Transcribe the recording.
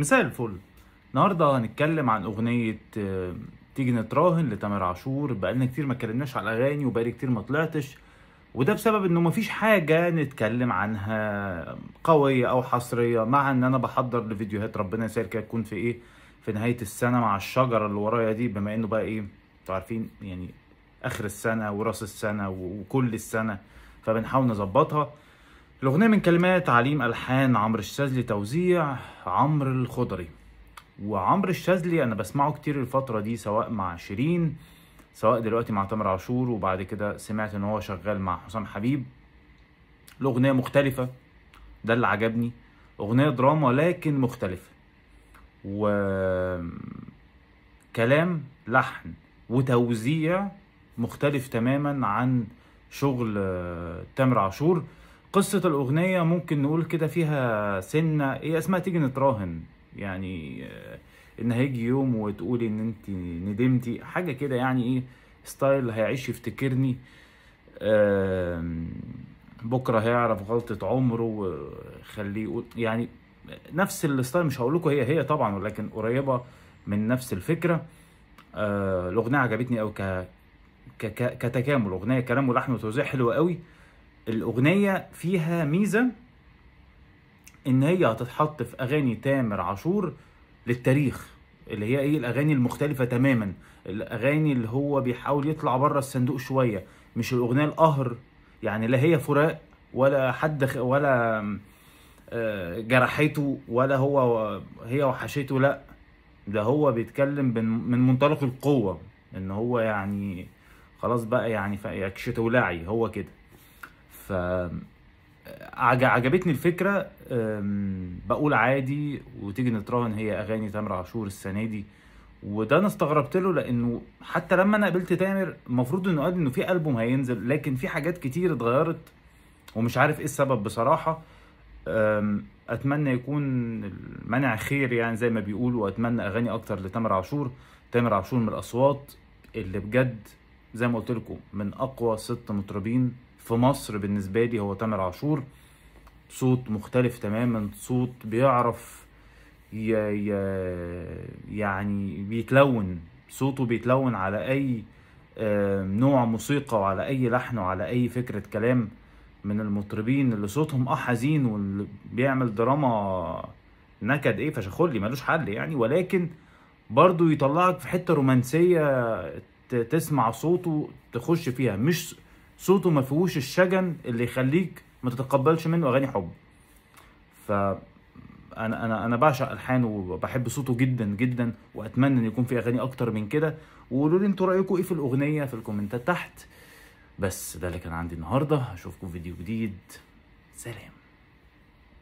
مساء الفل النهارده هنتكلم عن اغنيه آه، تيجي نتراهن لتامر عاشور بقالنا كتير ما اتكلمناش على الاغاني وبقالي كتير ما طلعتش وده بسبب انه مفيش حاجه نتكلم عنها قويه او حصريه مع ان انا بحضر لفيديوهات ربنا يسهل كده تكون في ايه في نهايه السنه مع الشجره اللي ورايا دي بما انه بقى ايه انتوا عارفين يعني اخر السنه وراس السنه وكل السنه فبنحاول نظبطها الأغنية من كلمات عليم ألحان عمرو الشاذلي توزيع عمرو الخضري وعمرو الشاذلي أنا بسمعه كتير الفترة دي سواء مع شيرين سواء دلوقتي مع تامر عاشور وبعد كده سمعت إن هو شغال مع حسام حبيب الأغنية مختلفة ده اللي عجبني أغنية دراما لكن مختلفة و كلام لحن وتوزيع مختلف تماما عن شغل تامر عاشور قصة الأغنية ممكن نقول كده فيها سنة هي اسمها تيجي نتراهن يعني آه، إن هيجي يوم وتقولي إن أنت ندمتي حاجة كده يعني إيه ستايل هيعيش يفتكرني بكرة هيعرف غلطة عمره وخليه يقول يعني نفس الستايل مش هقول لكم هي هي طبعا ولكن قريبة من نفس الفكرة آه، الأغنية عجبتني أوي ك كتكامل أغنية كلام ولحن وتوزيع حلو قوي الاغنيه فيها ميزه ان هي هتتحط في اغاني تامر عاشور للتاريخ اللي هي ايه الاغاني المختلفه تماما الاغاني اللي هو بيحاول يطلع بره الصندوق شويه مش الاغنيه القهر يعني لا هي فراق ولا حد ولا آه، جرحته ولا هو هي وحشته لا ده هو بيتكلم من منطلق القوه ان هو يعني خلاص بقى يعني يكشته لعي هو كده ف عجبتني الفكره بقول عادي وتيجي نتراهن هي اغاني تامر عاشور السنه دي وده انا استغربت له لانه حتى لما انا قابلت تامر المفروض انه قال انه في البوم هينزل لكن في حاجات كتير اتغيرت ومش عارف ايه السبب بصراحه اتمنى يكون المنع خير يعني زي ما بيقولوا واتمنى اغاني اكتر لتامر عاشور تامر عاشور من الاصوات اللي بجد زي ما قلت لكم من اقوى ست مطربين في مصر بالنسبه لي هو تامر عاشور صوت مختلف تماما صوت بيعرف ي... ي... يعني بيتلون صوته بيتلون على اي نوع موسيقى وعلى اي لحن وعلى اي فكره كلام من المطربين اللي صوتهم اه حزين واللي بيعمل دراما نكد ايه فشخولي ملوش حل يعني ولكن برضو يطلعك في حته رومانسيه تسمع صوته تخش فيها مش صوته ما فيهوش الشجن اللي يخليك ما تتقبلش منه اغاني حب ف انا انا انا بعشق الحانه وبحب صوته جدا جدا واتمنى ان يكون في اغاني اكتر من كده وقولوا لي انتوا رايكم ايه في الاغنيه في الكومنتات تحت بس ده اللي كان عندي النهارده اشوفكم في فيديو جديد سلام